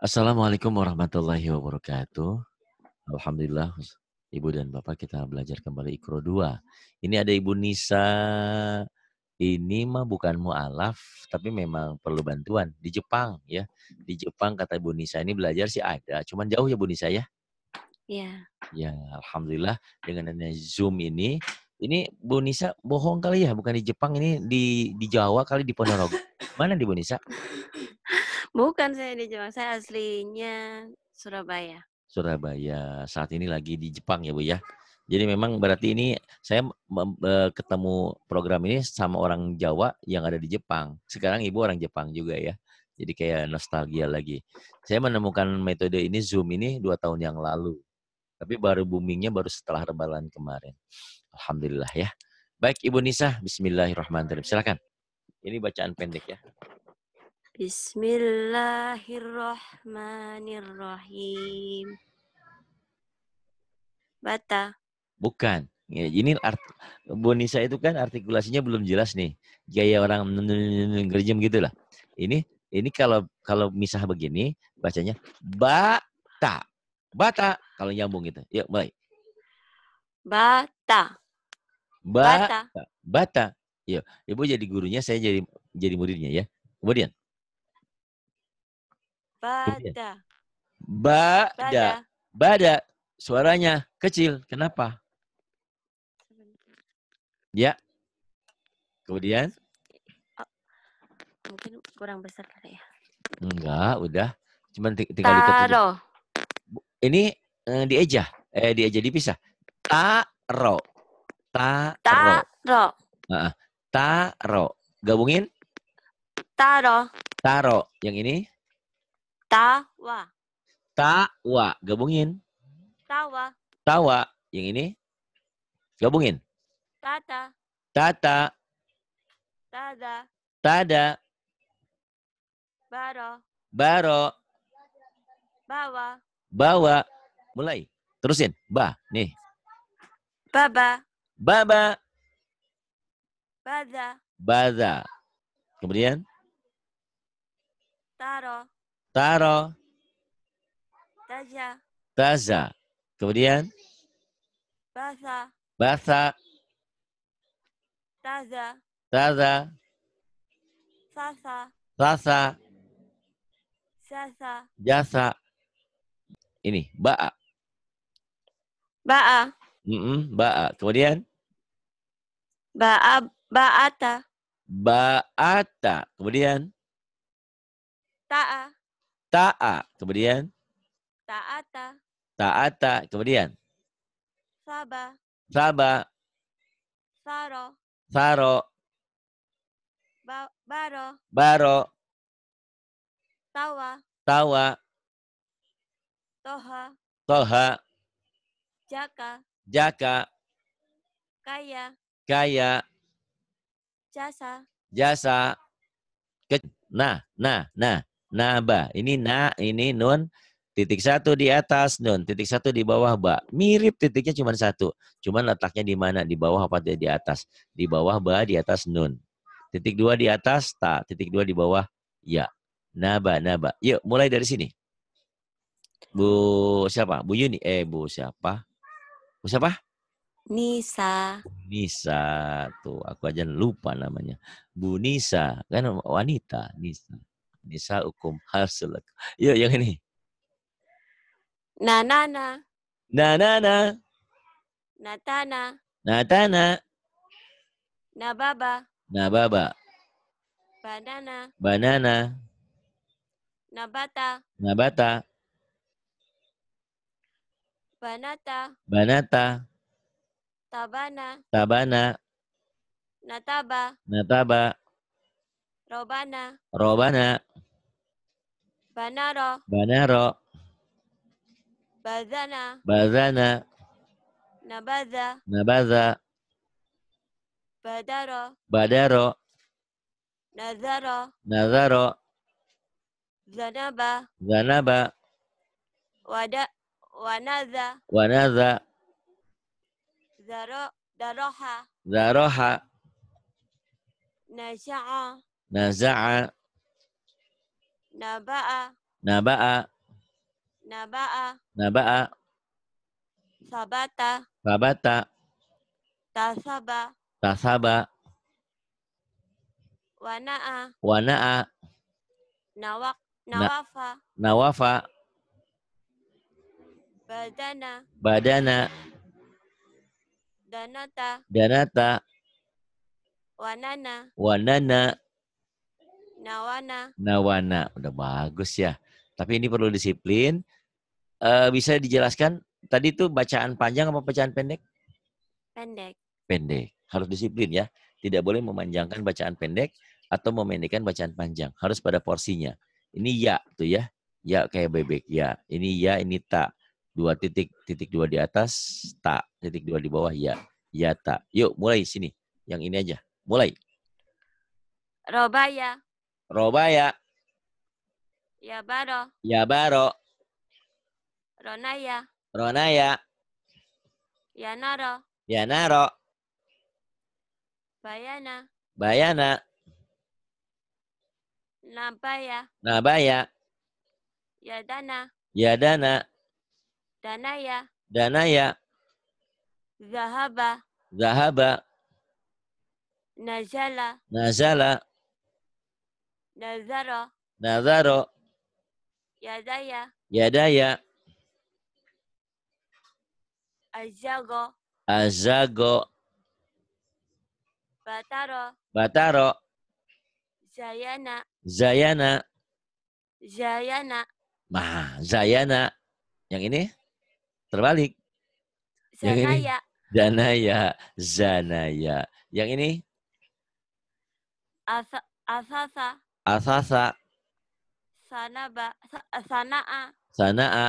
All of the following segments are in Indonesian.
Assalamualaikum warahmatullahi wabarakatuh. Alhamdulillah Ibu dan Bapak kita belajar kembali Ikro 2. Ini ada Ibu Nisa. Ini mah bukan mualaf tapi memang perlu bantuan di Jepang ya. Di Jepang kata Ibu Nisa ini belajar sih ada, cuman jauh ya ibu Nisa ya. Iya. Ya, alhamdulillah dengan adanya Zoom ini ini ibu Nisa bohong kali ya, bukan di Jepang ini di di Jawa kali di Ponorogo. Mana di Bu Nisa? Bukan saya di Jepang, saya aslinya Surabaya. Surabaya. Saat ini lagi di Jepang ya Bu ya. Jadi memang berarti ini saya e, ketemu program ini sama orang Jawa yang ada di Jepang. Sekarang ibu orang Jepang juga ya. Jadi kayak nostalgia lagi. Saya menemukan metode ini Zoom ini dua tahun yang lalu. Tapi baru boomingnya baru setelah Lebaran kemarin. Alhamdulillah ya. Baik Ibu Nisa, Bismillahirrahmanirrahim. Silakan. Ini bacaan pendek ya. Bismillahirrahmanirrahim. Bata. Bukan. Ya, ini art, bonisa itu kan artikulasinya belum jelas nih. Gaya orang ngerjem gitu lah. Ini ini kalau kalau misah begini bacanya bata. Bata kalau nyambung gitu. Yuk baik. Bata. bata. Bata. Yuk, Ibu jadi gurunya, saya jadi jadi muridnya ya. Kemudian Iya. Bada. Bada. Bada. Suaranya kecil. Kenapa? Ya. Kemudian? Oh, mungkin kurang besar kali ya. Enggak, udah. Cuman tinggal diketuk Taro. Ini eh, dieja. Eh, dieja dipisah. Taro. Taro. Taro. Taro. Gabungin? Taro. Taro. Yang ini? Tawa. Tawa. Gabungin. Tawa. Tawa. Yang ini? Gabungin. Tata. Tata. Tada. Tada. Baro. Baro. Bawa. Bawa. Mulai. Terusin. Ba. Nih. Baba. Baba. Baza. Baza. Kemudian? Taro. Taro. Taza. Taza. Kemudian? Basa. Basa. Taza. Taza. Sasa. Sasa. Sasa. Jasa. Ini, ba'a. Ba'a. Mm -mm, ba'a. Kemudian? Ba'a, ba'ata. Ba'ata. Kemudian? Ta'a. Ta'a. Kemudian? Ta'ata. Ta'ata. Kemudian? Saba. Saba. Saro. Saro. Ba baro. Baro. Tawa. Tawa. Toha. Toha. Jaka. Jaka. Kaya. Kaya. Jasa. Jasa. Ke nah, nah, nah. Naba. Ini na, ini nun. Titik satu di atas nun, titik satu di bawah ba. Mirip titiknya cuma satu. Cuman letaknya di mana? Di bawah apa dia di atas? Di bawah ba, di atas nun. Titik dua di atas ta, titik dua di bawah ya. Naba, naba. Yuk, mulai dari sini. Bu siapa? Bu Yuni. Eh, Bu siapa? Bu siapa? Nisa. Nisa. Tuh, aku aja lupa namanya. Bu Nisa. Kan wanita, Nisa. Nisa hukum hasil. Yuk yang ini. Na na na. Na na na. Natana. Natana. Nababa. Nababa. Banana. Banana. Nabata. Nabata. Banata. Banata. Tabana. Tabana. Nataba. Nataba. Robana. Robana. بنرى بنرى بذنا بذنا نبذ نبذ بدر بدر نذر نذر ذنب ذنب ود ونذا ونذا ذرح ذرح نزع نزع Naba'a. Naba'a. Naba'a. Naba'a. Sabata. Sabata. Tasaba. Tasaba. Wana'a. Wana'a. Nawak. Nawafa. nawafa. Badana. Badana. Danata. Danata. Wanana. Wanana. Nawana. Nawana, udah bagus ya. Tapi ini perlu disiplin. E, bisa dijelaskan tadi itu bacaan panjang apa bacaan pendek? Pendek. Pendek. Harus disiplin ya. Tidak boleh memanjangkan bacaan pendek atau memendekkan bacaan panjang. Harus pada porsinya. Ini ya tuh ya. Ya kayak bebek ya. Ini ya, ini tak. Dua titik, titik dua di atas, tak. Titik dua di bawah ya. Ya tak. Yuk mulai sini. Yang ini aja. Mulai. Robaya ya? Ya Robaya. Ya ya. Ronaya. Ronaya. Ya, ya Naro. Bayana. Bayana. Nabaya. Nabaya. Ya Dana. Dana ya. Dana ya. Zahaba. Zahaba. Najala. Najala. Nazaro. Nazaro. Yadaya. Yadaya. Azago. Azago. Bataro. Bataro. Zayana. Zayana. Zayana. mah Zayana. Yang ini terbalik. Zanaya. Yang ini Zanaya. Zanaya. Yang ini? Asa, asasa. Asasa. Sana ba sana a. Sana a.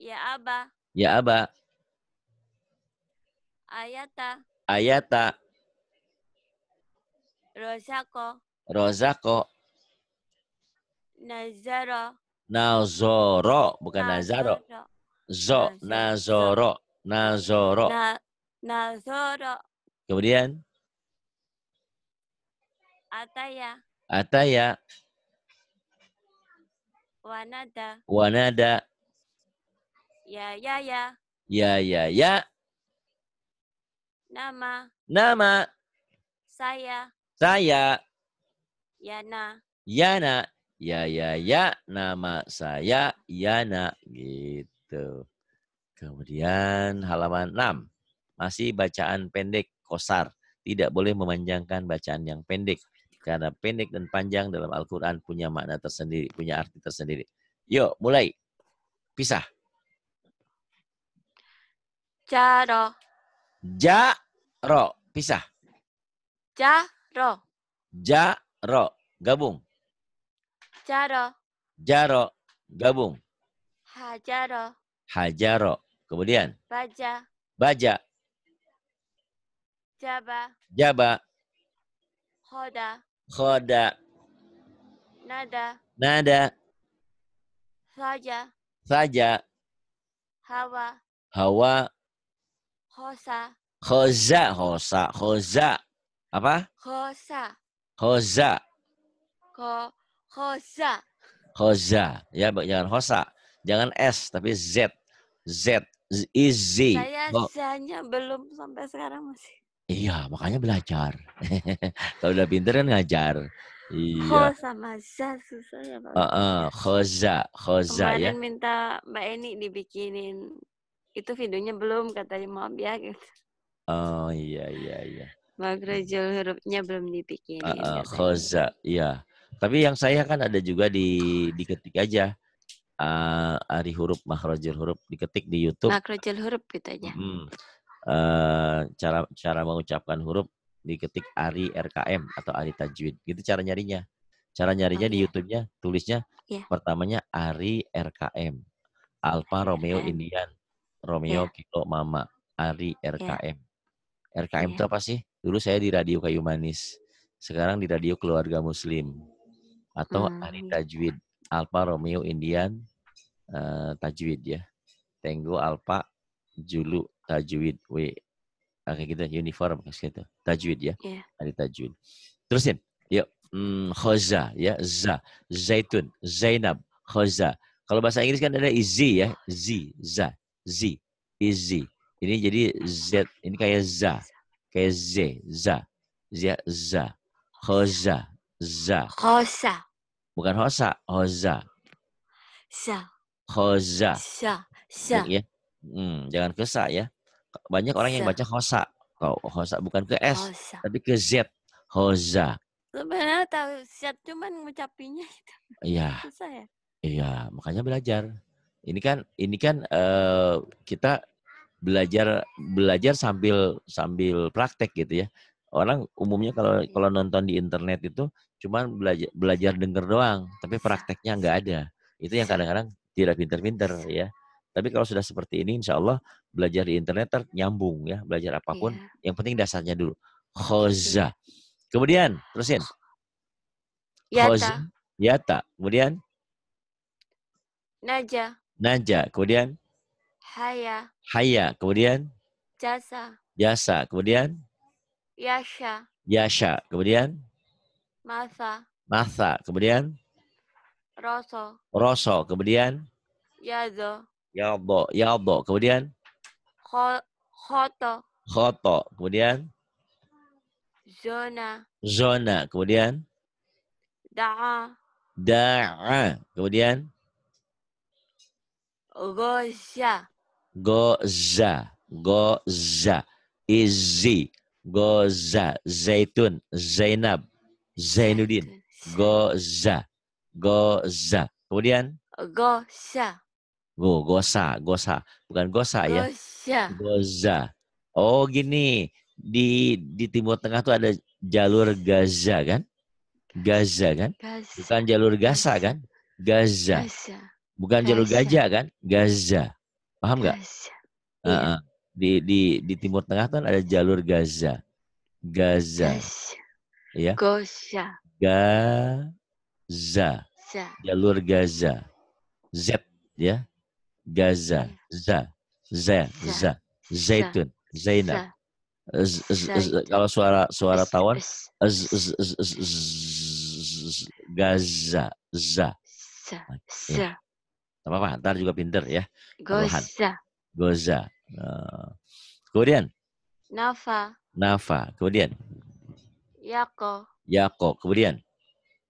Ya aba. Ya aba. Ayata. Ayata. Rosako. Rosako. Nazaro. Nazoro, bukan Nazaro. Zo, Nazoro. Nazoro. Na, nazoro. Kemudian? Ataya. Ataya. Wanada. Wanada. Ya ya ya. Ya ya ya. Nama. Nama. Saya. Saya. Yana. Yana. Ya ya ya. Nama saya Yana. Gitu. Kemudian halaman 6. Masih bacaan pendek kosar. Tidak boleh memanjangkan bacaan yang pendek. Karena pendek dan panjang dalam Al-Quran punya makna tersendiri, punya arti tersendiri. Yuk, mulai. Pisah. Jaro. Jaro. Pisah. Jaro. Jaro. Gabung. Jaro. Jaro. Gabung. Hajaro. Hajaro. Kemudian. Baja. Baja. Jaba. Jaba. Hoda. Khoda. Nada. Nada. Saja. Saja. Hawa. Hawa. Khosa. Hosa, Khosa. Hosa, Apa? Khosa. Hosa. Ko, Hosa. Ya, hosa, Ya, jangan khosa. Jangan S, tapi Z. Z. Easy. Saya Z belum sampai sekarang masih. Iya, makanya belajar. Kalau udah pinter kan ngajar. Iya. Ho sama za susah ya Pak. Uh, uh, khoza, khoza ya. Kemarin minta Mbak Eni dibikinin itu videonya belum katanya maaf ya gitu. Oh iya iya iya. Magrajul hurufnya belum dibikinin. Uh, uh, khoza, iya. Tapi yang saya kan ada juga di diketik aja. Uh, ari huruf makrojul huruf diketik di YouTube. Makrojul huruf gitu aja. Hmm Eh, cara cara mengucapkan huruf diketik Ari RKM atau Ari Tajwid. Gitu cara nyarinya. Cara nyarinya di YouTube-nya tulisnya yeah. pertamanya Ari RKM. Alfa Romeo RKM. Indian Romeo yeah. Kilo Mama Ari iya. RKM. Yeah. RKM itu iya. apa sih? Dulu saya di Radio Kayu Manis. Sekarang di Radio Keluarga Muslim. Atau hmm. Ari Tajwid. Alfa Romeo Indian uh, Tajwid ya. Tenggo Alfa Julu tajwid w oke ah, kita gitu, uniform kayak gitu tajwid ya yeah. ada tajwid terusin Ya, hmm, khoza ya za zaitun zainab khoza kalau bahasa Inggris kan ada izi ya z za z izi ini jadi z ini kayak za kayak z za z ya, za khoza za Khaza, bukan Khaza, Khaza. za khoza za za ya hmm, jangan kesa ya banyak orang yang baca Hosa. Kau Hosa bukan ke S, Hosa. tapi ke Z. hosa Sebenarnya tahu Z cuman ngucapinya itu. Iya. ya. Iya, makanya belajar. Ini kan ini kan uh, kita belajar belajar sambil sambil praktek gitu ya. Orang umumnya kalau iya. kalau nonton di internet itu cuman belajar belajar denger doang, tapi iya. prakteknya nggak ada. Itu yang iya. kadang-kadang tidak pinter-pinter ya. Tapi kalau sudah seperti ini, insya Allah belajar di internet ternyambung ya, belajar apapun. Yeah. Yang penting dasarnya dulu. Khoza. Kemudian, terusin. Yata. Yata. Kemudian? Naja. Naja. Kemudian? Haya. Haya. Kemudian? Jasa. Jasa. Kemudian? Yasha. Yasha. Kemudian? Masa. Masa. Kemudian? Rosso. Rosso. Kemudian? Yazo. Ya do, ya do. Kemudian? Khoto. Khoto. Kemudian? Zona. Zona. Kemudian? Da'a. Da'a. Kemudian? Goza. Goza. Goza. Izzi. Goza. Zaitun. Zainab. Zainuddin. Goza. Goza. Kemudian? Goza. Go, gosa, gosa. Bukan gosa, ya. Gosa. Goza. Oh gini, di di Timur Tengah tuh ada jalur Gaza kan? Gaza kan? Gaza. Bukan jalur Gaza kan? Gaza. Gaza. Bukan Gaza. jalur Gaza kan? Gaza. Paham nggak? Uh, uh, di di di Timur Tengah tuh kan ada jalur Gaza. Gaza. Gaza. Ya. Gaza. Gaza. Jalur Gaza. Z ya. Gaza, za, za, za, zaitun, zaina. Kalau suara suara tawan, Gaza, za. Za. Apa apa? Ntar juga pinter ya. Goza. Goza. Eh, kemudian? Nafa. Nafa. Kemudian? Yako. Yako. Kemudian?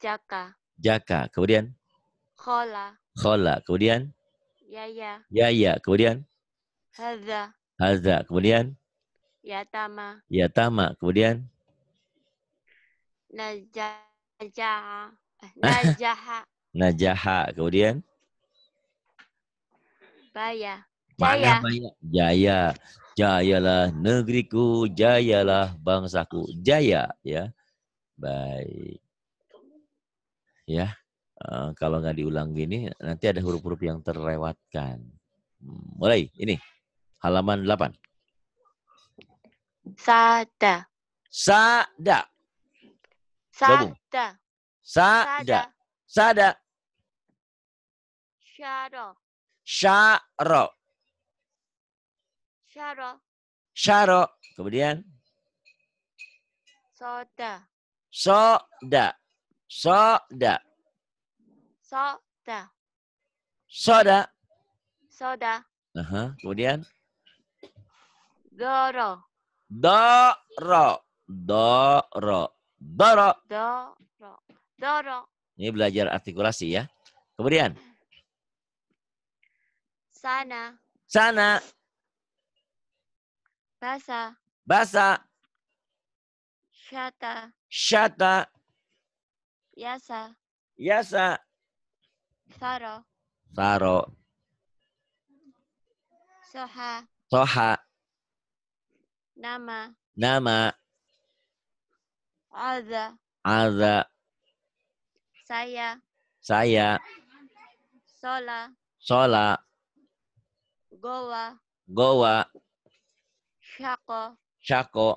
Jaka. Jaka. Kemudian? Khola. Khola. Kemudian? Ya ya. Ya ya. Kemudian? Haza. Haza. Kemudian? Ya Tama. Ya Tama. Kemudian? Najah. Eh, Najah. Najah. Kemudian? Baya. Mana Jaya. Baya? Jaya. Jayalah negeriku, jayalah bangsaku. Jaya, ya. Baik. Ya kalau nggak diulang gini nanti ada huruf-huruf yang terlewatkan. Hmm, mulai ini halaman 8. Sada. Sada. Sada. Sada. Sada. Syaro. Syaro. Syaro. Syaro. Kemudian? Soda. Soda. Soda. Soda. Soda. Soda. Uh-huh. Kemudian? Doro. Doro. Doro. Doro. Doro. Doro. Ini belajar artikulasi ya. Kemudian? Sana. Sana. Basa. Basa. Shata. Shata. Yasa. Yasa. Saro. Saro. Soha. Soha. Nama. Nama. Aza. Aza. Saya. Saya. Sola. Sola. Goa. Goa. Shako. Shako.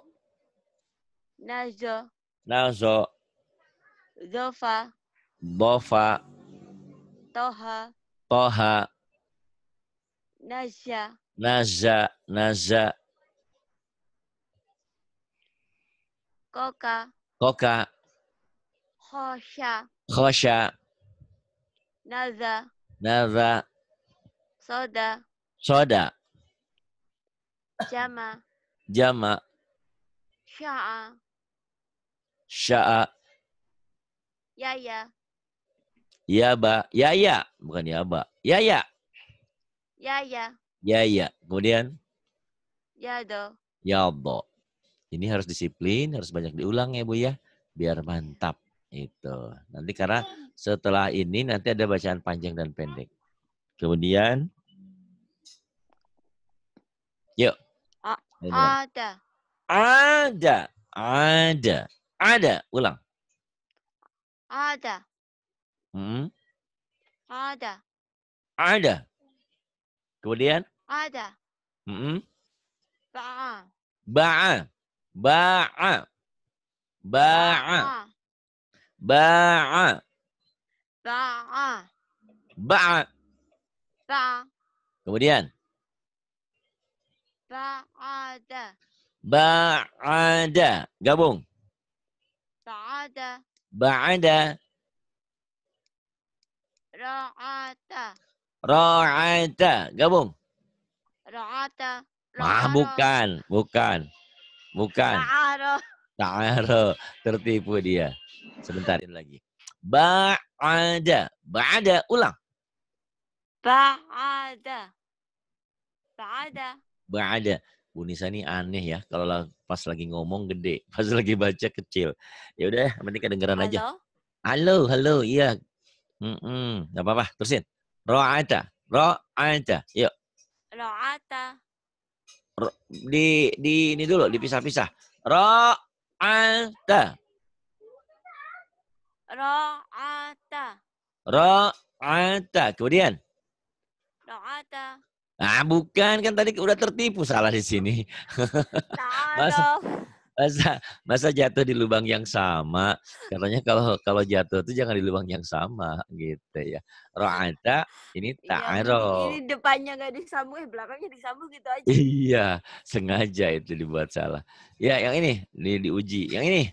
Nazo. Nazo. Zofa. Bofa. طه طه نجا نجا نجا كوكا كوكا خشا خشا نذا نذا صدى صدى جمع جمع شاء شاء يا يا Ya, ba. Ya, ya. Bukan ya, ba. Ya, ya. Ya, ya. Ya, ya. Kemudian? Ya, do. Ya, do. Ini harus disiplin, harus banyak diulang ya, Bu ya. Biar mantap. Itu. Nanti karena setelah ini nanti ada bacaan panjang dan pendek. Kemudian? Yuk. A ada. Ada. Ada. Ada. Ulang. Ada. Hmm? Ada. Ada. Kemudian? Ada. Hmm? Ba'a. Ba'a. Ba'a. Ba'a. Ba'a. Ba'a. Ba'a. Ba'a. Kemudian? Ba'ada. Ba'ada. Gabung. Ba'ada. Ba'ada. Ra'ata. Ra'ata. Gabung. Ra'ata. Ah, bukan, bukan. Bukan. Ra'ara. Ra'ara. Tertipu dia. Sebentar lagi. Ba'ada. Ba'ada. Ulang. Ba'ada. Ba'ada. Ba'ada. Bu Nisa ini aneh ya. Kalau pas lagi ngomong gede, pas lagi baca kecil. Ya udah, penting kedengeran halo? aja. Halo, halo. Iya, Mm-mm, apa-apa, terusin. Ro'ata. Ro'ata. Yuk. Ro'ata. Ro, di di ini dulu dipisah-pisah. Ro'ata. Ro'ata. Ro'ata. Kemudian? Ro'ata. Ah, bukan kan tadi udah tertipu salah di sini. Mas, masa masa jatuh di lubang yang sama katanya kalau kalau jatuh itu jangan di lubang yang sama gitu ya ro'ata ini iya, ta'aro ini depannya nggak disambung eh, belakangnya disambung gitu aja iya sengaja itu dibuat salah ya yang ini ini diuji yang ini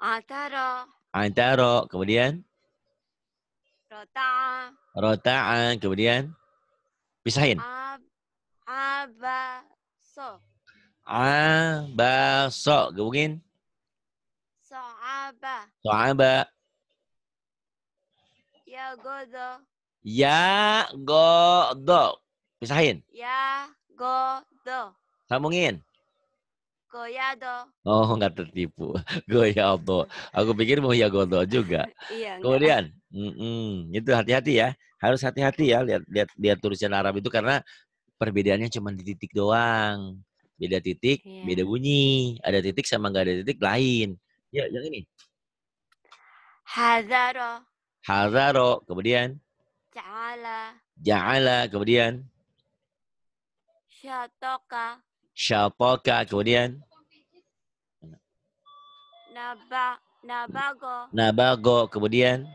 antaro antaro kemudian rota rotaan kemudian pisahin Ab abaso So'aba. Ah, so, gabungin. So'aba. So'aba. Ya godo. Ya godo. Pisahin. Ya godo. Sambungin. Goyado. Oh, enggak tertipu. Goyado. Aku pikir mau ya godo juga. iya. Kemudian, mm -mm, itu hati-hati ya. Harus hati-hati ya lihat lihat lihat tulisan Arab itu karena perbedaannya cuma di titik doang. Beda titik, yeah. beda bunyi. Ada titik sama nggak ada titik lain. Ya, yang ini. Hazaro. Hazaro. Kemudian? Ja'ala. Ja'ala. Kemudian? Syatoka. Syatoka. Kemudian? Naba, nabago. Nabago. Kemudian?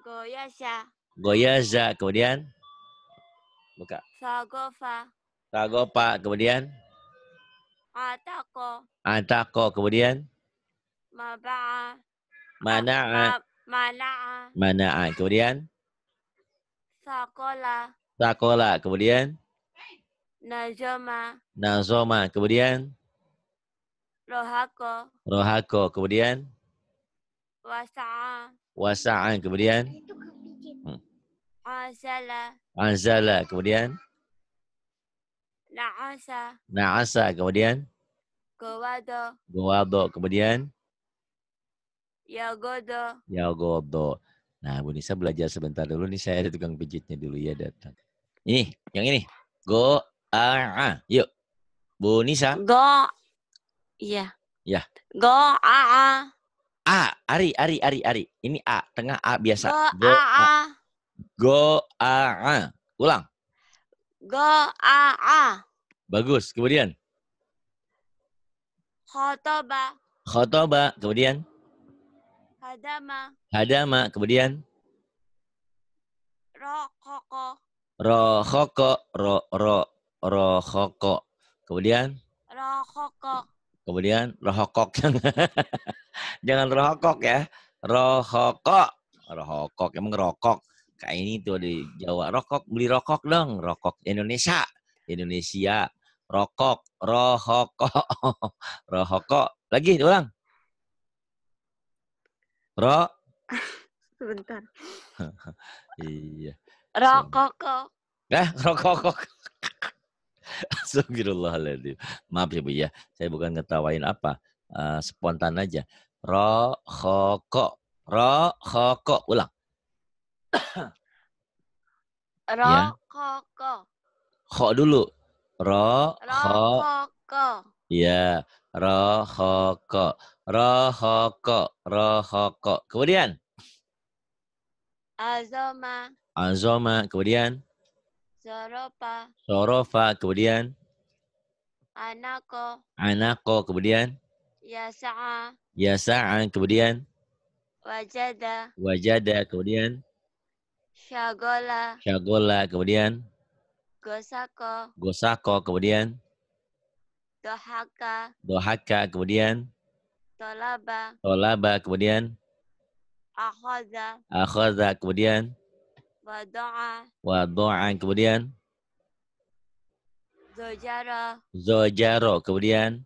Goyasha. Goyasha. Kemudian? Buka. Fagofa. Fagofa. Kemudian? Ataqa. Ataqa kemudian? Maba'a. Mana'a. Mana'a. Mana'a. Kemudian? Sakola. Sakola. Kemudian? Najoma. Najoma. Kemudian? Rohako. Rohako. Kemudian? Wasa'a. Wasa'a. Kemudian? Hmm. Azala. Azala. Kemudian? Na'asa. Na'asa. Kemudian? Gowado. Gowado. Kemudian? Yagodo. Yagodo. Nah, Bu Nisa belajar sebentar dulu. Nih saya ada tukang pijitnya dulu ya datang. Ini, yang ini. Go a, a. Yuk. Bu Nisa. Go. Iya. Ya. Go a a. A, Ari, Ari, Ari, Ari. Ini A, tengah A biasa. Go, go a, a. Go a a. Ulang. Go a a. Bagus. Kemudian? Khotoba. Khotoba. Kemudian? Hadama. Hadama. Kemudian? Rokoko. rokoko Ro, ro, rokoko Kemudian? rokoko Kemudian rokok Jangan rokok ya. rokok rokok Emang rokok. Kak ini tuh di Jawa rokok beli rokok dong rokok Indonesia Indonesia rokok rohoko rohoko lagi ulang ro sebentar iya rokoko eh rokoko Astagfirullahaladzim. Maaf ya Bu ya, saya bukan ngetawain apa. Eh, spontan aja. Rohoko. Rohoko. Ulang. Rokoko. Ya. ko dulu. Ro, Rokoko. Ya. ko ro Rohoko. ko Kemudian? Azoma. Azoma. Kemudian? Zorofa. Zorofa. Kemudian? Anako. Anako. Kemudian? Yasa'a. Yasa'a. Kemudian? Wajada. Wajada. Kemudian? Syagola. Syagola. Kemudian? Gosako. Gosako. Kemudian? Dohaka. Dohaka. Kemudian? Tolaba. Tolaba. Kemudian? Akhoda. Akhoda, Kemudian? Wado'a. Wado'a. Kemudian? Zojaro. Zojaro. Kemudian?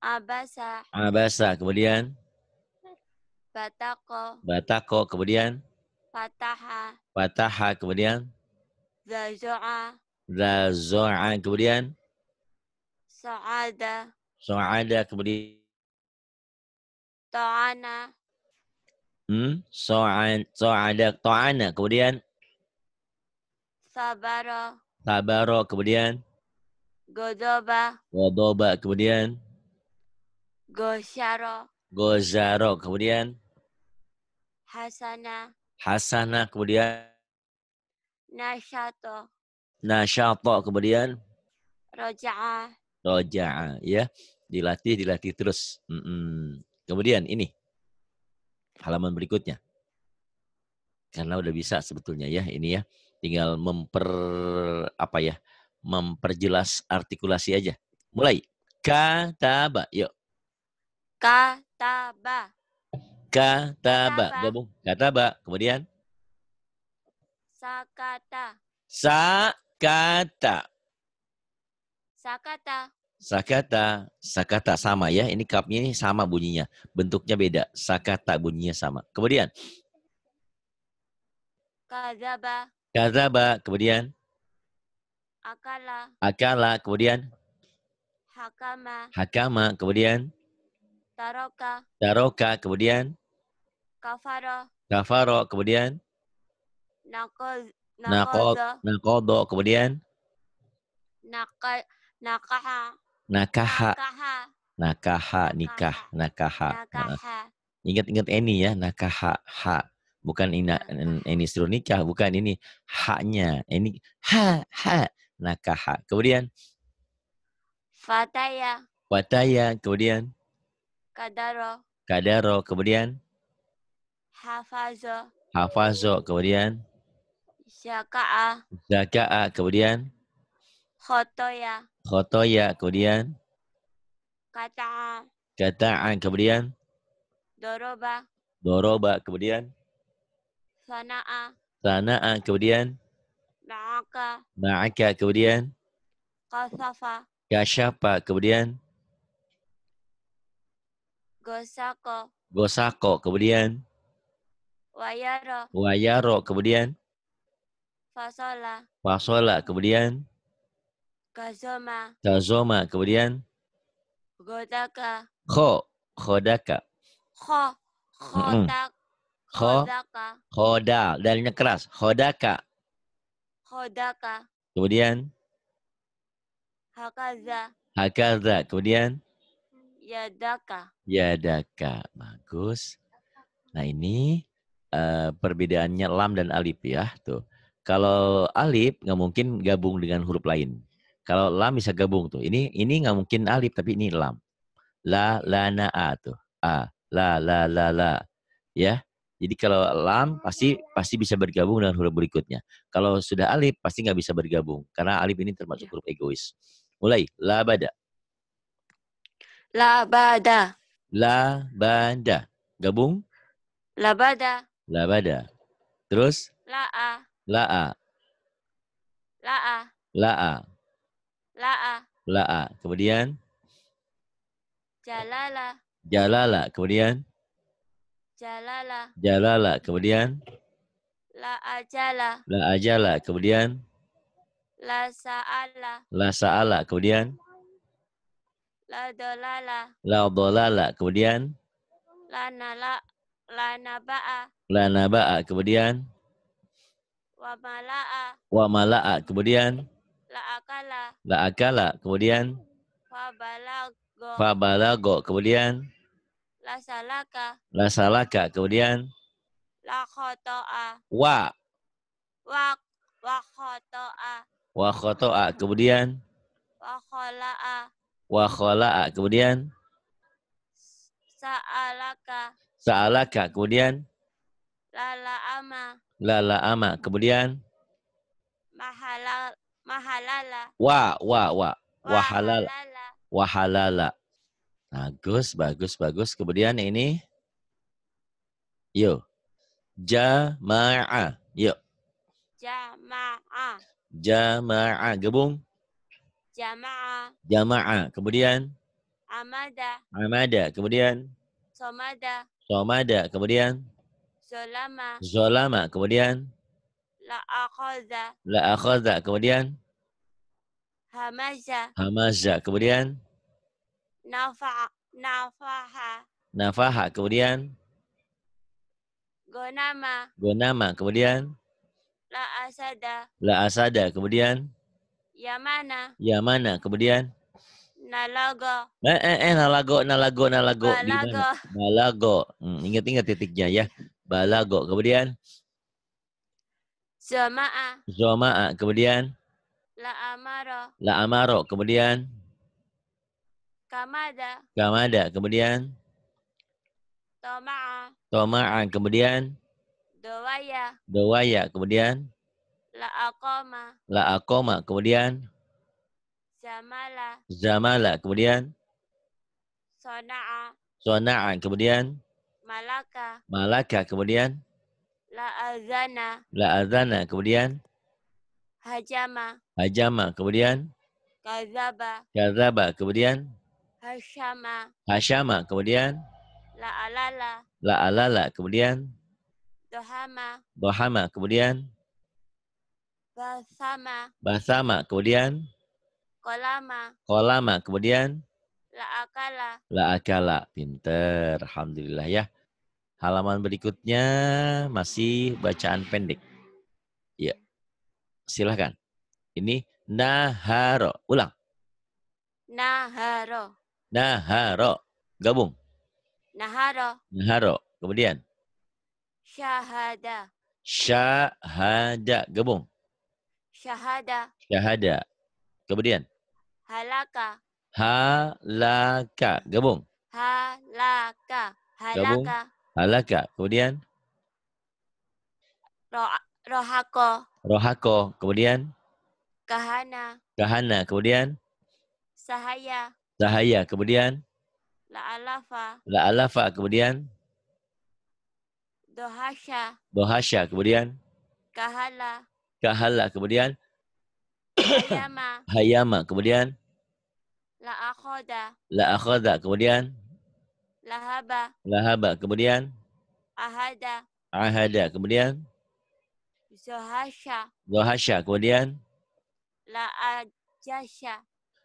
Abasa. Abasa. Kemudian? Batako. Batako. Kemudian? Fataha. Fataha kemudian? Zazua. Zazua kemudian? Saada. Saada kemudian? Ta'ana. Hmm? Saada. So Ta'ana kemudian? Sabara. Sabara kemudian? Godoba. Godoba kemudian? Gosyaro. Gozaro kemudian? Hasana. Hasana kemudian Nasyato. Nasyato kemudian Roja'a. Roja'a ya. Dilatih, dilatih terus. Mm -mm. Kemudian ini halaman berikutnya. Karena udah bisa sebetulnya ya ini ya. Tinggal memper apa ya? memperjelas artikulasi aja. Mulai. Kataba, yuk. Kataba. Kataba. Gabung. Kataba. Kemudian? Sakata. Sakata. Sakata. Sakata. Sakata sama ya. Ini kapnya ini sama bunyinya. Bentuknya beda. Sakata bunyinya sama. Kemudian? Kazaba. Kazaba. Kemudian? Akala. Akala. Kemudian? Hakama. Hakama. Kemudian? Taroka. Taroka. Kemudian? Kafaro. Kafaro, kemudian? Nakod. Nakodo, kemudian? Naka, nakaha. Nakaha. Nakaha. Nakaha, nikah. Nakaha. Nah, ingat-ingat ini ya, nakaha, ha. Bukan ina, ini suruh nikah, bukan ini haknya. Ini ha, ha, nakaha. Kemudian? Fataya. Fataya. kemudian? Kadaro. Kadaro, kemudian? Hafaza. Hafaza. Kemudian? Zaka'a. Zaka'a. Kemudian? Khotoya. Khotoya. Kemudian? Kata'a. Kata'a. Kemudian? Doroba. Doroba. Kemudian? Sana'a. Sana'a. Kemudian? Ma'aka. Ma'aka. Kemudian? Kasafa. Kasyafa. Kemudian? Gosako. Gosako. Kemudian? Gosako. Wayaro. Wayaro. Kemudian? Fasola. Fasola. Kemudian? Kazoma. Kazoma. Kemudian? Godaka. Kho. Khodaka. Kho. Khodaka. Kho. Khodaka. Khoda. Dalnya keras. Khodaka. Khodaka. Kemudian? Hakaza. Hakaza. Kemudian? Yadaka. Yadaka. Bagus. Nah ini Eh, perbedaannya lam dan alif ya tuh. Kalau alif nggak mungkin gabung dengan huruf lain. Kalau lam bisa gabung tuh. Ini ini nggak mungkin alif tapi ini lam. La lana a tuh. A la la la la. Ya. Jadi kalau lam pasti pasti bisa bergabung dengan huruf berikutnya. Kalau sudah alif pasti nggak bisa bergabung karena alif ini termasuk iya. huruf egois. Mulai la bada. La bada. La bada. Gabung? La bada bada. Terus? La La La a. a. a. La a. La a. La a. Kemudian? Jalala. Jalala. Kemudian? Jalala. Jalala. Kemudian? La ajala. La ajala. Kemudian? La sa'ala. La sa'ala. Kemudian? La dolala. La dolala. Kemudian? La nala. La naba'a. Lana nabaa Kemudian? Wa mala'a. Wa mala'a. Kemudian? La'akala. La'akala. Kemudian? Fa balago. Fa balago. Kemudian? Lasalaka. Lasalaka. Kemudian? La khoto'a. Wa. Wa. Wa khoto'a. Wa khoto'a. Kemudian? Wa khola'a. Wa khola'a. Kemudian? Sa'alaka. Sa'alaka. Kemudian? Lala ama. Lala ama. Kemudian? Mahalal. Mahalala. Wa, wa, wa. Wahalala. Wahalala. Bagus, bagus, bagus. Kemudian ini? Yo. Jama'a. Yo. Jama'a. Jama'a. Gebung? Jama'a. Jama'a. Kemudian? Amada. Amada. Kemudian? Somada. Somada. Kemudian? Zolama. Zolama. Kemudian? La akhoda. La akhoda. Kemudian? Hamaza. Hamaza. Kemudian? Nafa. Nafaha. Nafaha. Kemudian? Gonama. Gonama. Kemudian? La asada. La asada. Kemudian? Yamana. Yamana. Kemudian? Nalago. Eh, eh, eh, nalago, nalago, nalago. Nalago. Nalago. Hmm, ingat-ingat titiknya ya. Balagok. Kemudian? Zoma'ah. Zoma'ah. Kemudian? La'amaro. La'amaro. Kemudian? Kamada. Kamada. Kemudian? Toma'ah. Toma'ah. Kemudian? Dawaya. Dawaya. Kemudian? La'akoma. La'akoma. Kemudian? Zamala. Zamala. Kemudian? Sona'ah. Sona'ah. Kemudian? Kemudian? Malaka. Malaka. Kemudian? La azana. La azana. Kemudian? Hajama. Hajama. Kemudian? Kazaba. Kazaba. Kemudian? Hashama. Hashama. Kemudian? La alala. La alala. Kemudian? Dohama. Dohama. Kemudian? Basama. Basama. Kemudian? Kolama. Kolama. Kemudian? La akala. La akala. Pinter. Alhamdulillah ya. Halaman berikutnya masih bacaan pendek. Ya. Silahkan. Ini naharo. Ulang. Naharo. Naharo. Gabung. Naharo. Naharo. Kemudian. Syahada. Syahada. Gabung. Syahada. Syahada. Kemudian. Halaka. Halaka. Gabung. Halaka. Halaka. Gabung. Halaka. Kemudian? Roh, rohako. Rohako. Kemudian? Kahana. Kahana. Kemudian? Sahaya. Sahaya. Kemudian? La'alafa. La'alafa. Kemudian? Dohasha. Dohasha. Kemudian? Kahala. Kahala. Kemudian? Hayama. Hayama. Kemudian? La'akhoda. La'akhoda. Kemudian? Lahaba. Lahaba. Kemudian? Ahada. Ahada. Kemudian? Zohasha. Zohasha. Kemudian?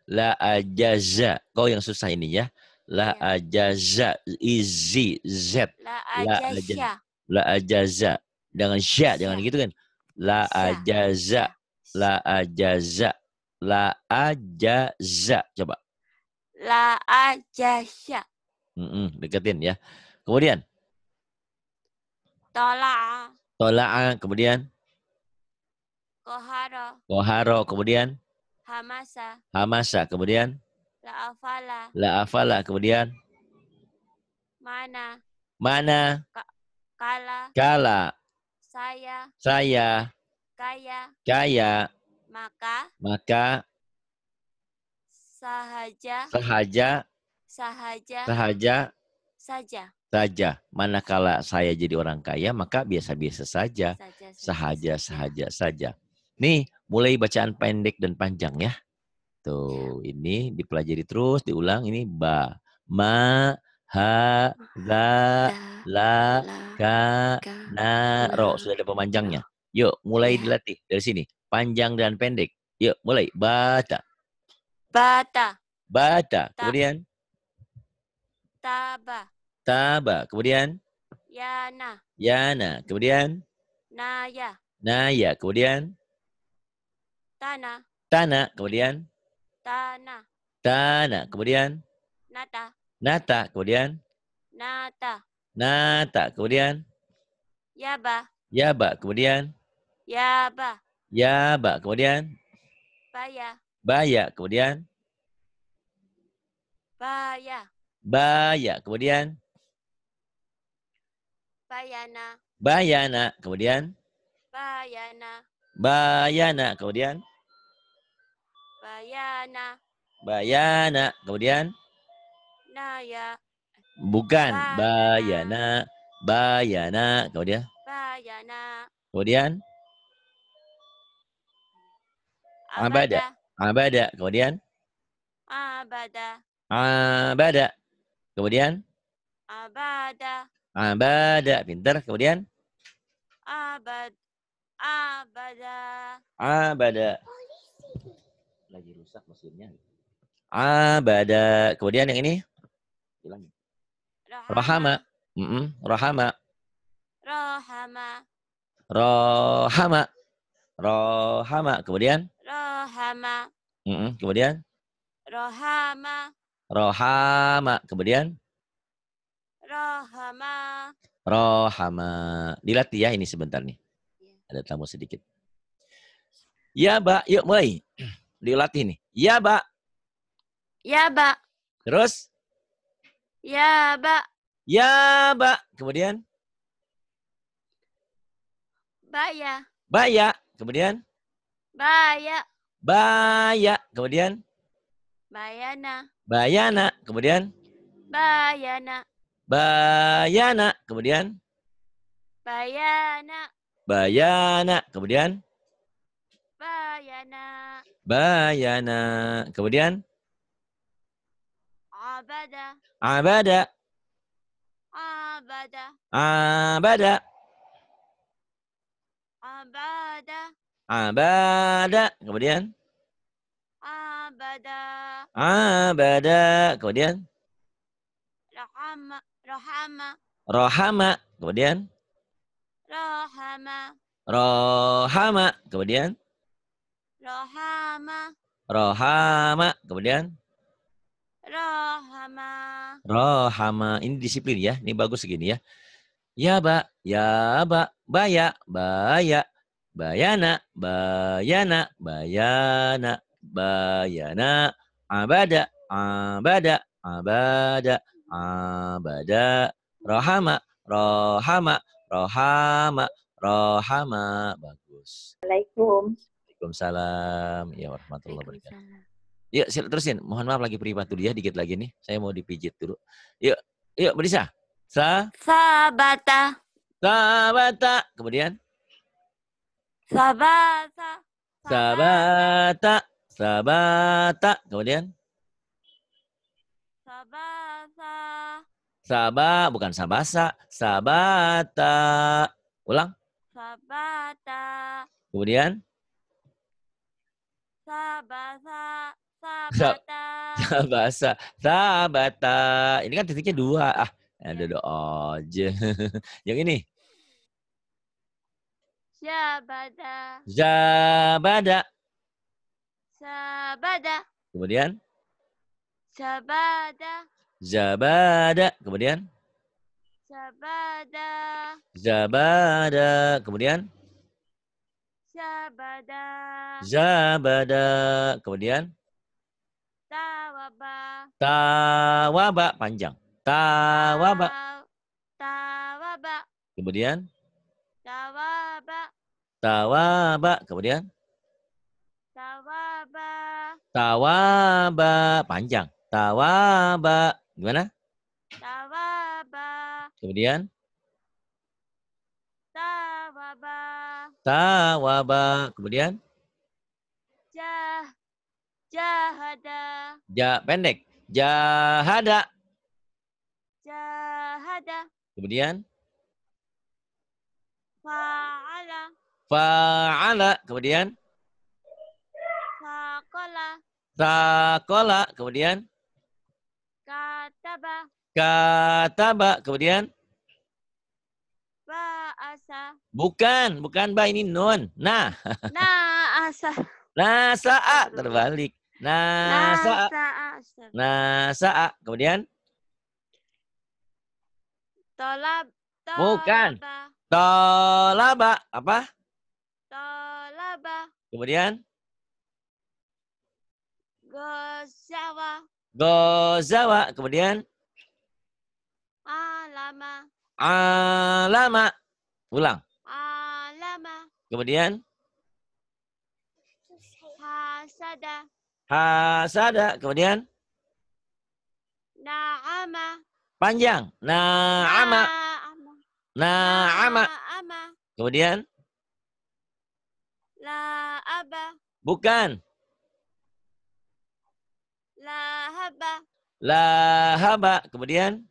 La ajaza. Kau yang susah ini ya. Iya. La ajaza. Izi. Z. La ajaza. Dengan sya. Dengan gitu kan. La La ajaza. La ajaza. Coba. La ajasha. Mm-mm, deketin ya. Kemudian. Tola'a. Tola'a. Kemudian. Koharo. Koharo. Kemudian. Hamasa. Hamasa. Kemudian. La'afala. La'afala. Kemudian. Mana. Mana. Ka kala. Kala. Saya. Saya. Kaya. Kaya. Maka. Maka. Sahaja. Sahaja. Sahaja. Sahaja. Saja. Saja. Manakala saya jadi orang kaya, maka biasa-biasa saja. Sahaja, sahaja, saja. Nih, mulai bacaan pendek dan panjang ya. Tuh, ya. ini dipelajari terus, diulang. Ini ba, ma, ha, za, la, ka, na, ro. Sudah ada pemanjangnya. Yuk, mulai ya. dilatih dari sini. Panjang dan pendek. Yuk, mulai. Bata. Bata. Bata. Kemudian? Taba. Taba. Kemudian? Yana. Yana. Kemudian? Naya. Naya. Kemudian? Tana. Tana. Kemudian? Tana. Tana. Kemudian? Nata. Nata. Kemudian? Nata. Nata. Kemudian? Yaba. Yaba. Kemudian? Yaba. Yaba. Kemudian? Baya. Baya. Kemudian? Baya. Baya. Kemudian? Bayana. Bayana. Kemudian? Bayana. Bayana. Kemudian? Bayana. Bayana. Kemudian? Naya. Bukan. Bayana. Bayana. Kemudian? Bayana. Kemudian? Abada. Abada. Kemudian? Abada. Abada. Kemudian? Abada. Abada. pintar Kemudian? Abad. Abada. Abada. Lagi rusak mesinnya. Abada. Kemudian yang ini? Hilang. Rahama. Mm -mm. Rahama. Rahama. Rahama. Rahama. Kemudian? Rahama. Mm -mm. Kemudian? Rahama. Rohama. Kemudian? Rohama. Rohama. Dilatih ya ini sebentar nih. Iya. Ada tamu sedikit. Ya, Mbak. Yuk mulai. Dilatih nih. Ya, Mbak. Ya, Mbak. Terus? Ya, Mbak. Ya, Mbak. Kemudian? Baya. Baya. Kemudian? Baya. Baya. Kemudian? Bayana. Bayana, kemudian Bayana. Bayana, kemudian Bayana. Bayana, kemudian Bayana. Bayana, kemudian Abada. Abada. Abada. Abada. Abada. Abada, kemudian abada. Abada. Kemudian? rohama rohama rohama Kemudian? rohama rohama Kemudian? rohama rohama Kemudian? rohama rohama Ini disiplin ya. Ini bagus segini ya. Ya ba, ya ba, baya, baya, bayana, bayana, bayana, bayana abada abada abada abada rohama rohama rohama rohama bagus. Assalamualaikum. Waalaikumsalam. Ya warahmatullahi wabarakatuh. Yuk, sila terusin. Mohon maaf lagi privat dulu ya, dikit lagi nih. Saya mau dipijit dulu. Yuk, yuk berisa. Sa Sabata. Sabata. Kemudian Sabata. Sabata. Sabata. Kemudian? Sabasa. sabah bukan sabasa. Sabata. Ulang. Sabata. Kemudian? Sabasa. Sabata. Sabasa. Sabata. Ini kan titiknya dua. Ah, ada ya. aja. Yang ini? Jabada. Jabada. Sabada. Kemudian? Sabada. Zabada. Kemudian? Sabada. Zabada. Kemudian? Zabada. Zabada. Kemudian? Tawaba. Tawaba. Panjang. Tawaba. Tawaba. Kemudian? Tawaba. Tawaba. Kemudian? Tawaba. Tawaba. Panjang. Tawaba. Gimana? Tawaba. Kemudian? Tawaba. Tawaba. Kemudian? Jah. Jahada. Ja pendek. Jahada. Jahada. Kemudian? Fa'ala. Fa'ala. Kemudian? Takola, kemudian? Kataba. Kataba, kemudian? Ba'asa. Bukan, bukan ba, ini nun. Nah. Na'asa. Nasa'a, terbalik. Nasa'a. Nasa'a, kemudian? Tolab. Bukan. Tolaba, apa? Tolaba. Kemudian? Gozawa. Gozawa. Kemudian? Alama. Alama. Ulang. Alama. Kemudian? Hasada. Hasada. Kemudian? Naama. Panjang. Naama. Naama. Kemudian? Laaba. Bukan. Lahaba. Lahaba. Kemudian?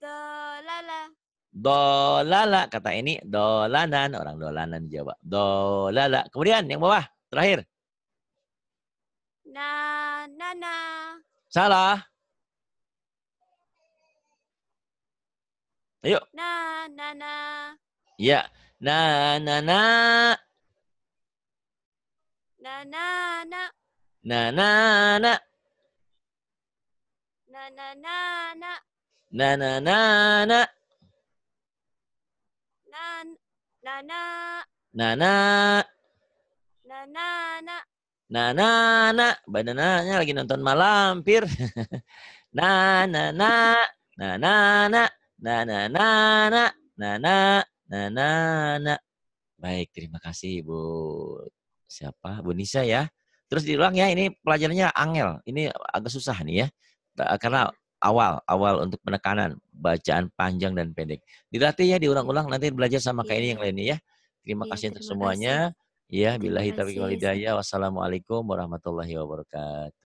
Dolala. Dolala. Kata ini dolanan. Orang dolanan di Jawa. Dolala. Kemudian yang bawah. Terakhir. Na, na, na. Salah. Ayo. Na na na. Ya. Na na na. Na na na. Na na na. Na na na na. Na na na na. Na na na na. Na na na. Na na na. na. lagi nonton malam, Pir. na na na. Na na na. Na na na na. Na na na na na. Baik, terima kasih Bu siapa? Bu Nisa ya. Terus diulang ya ini pelajarannya angel, ini agak susah nih ya. Karena awal, awal untuk penekanan, bacaan panjang dan pendek. Dilatih ya, diulang-ulang, nanti belajar sama kayak ini iya. yang lainnya ya. Terima iya, kasih terima untuk semuanya. Kasih. Ya, bila hitam wal hidayah. Wassalamualaikum warahmatullahi wabarakatuh.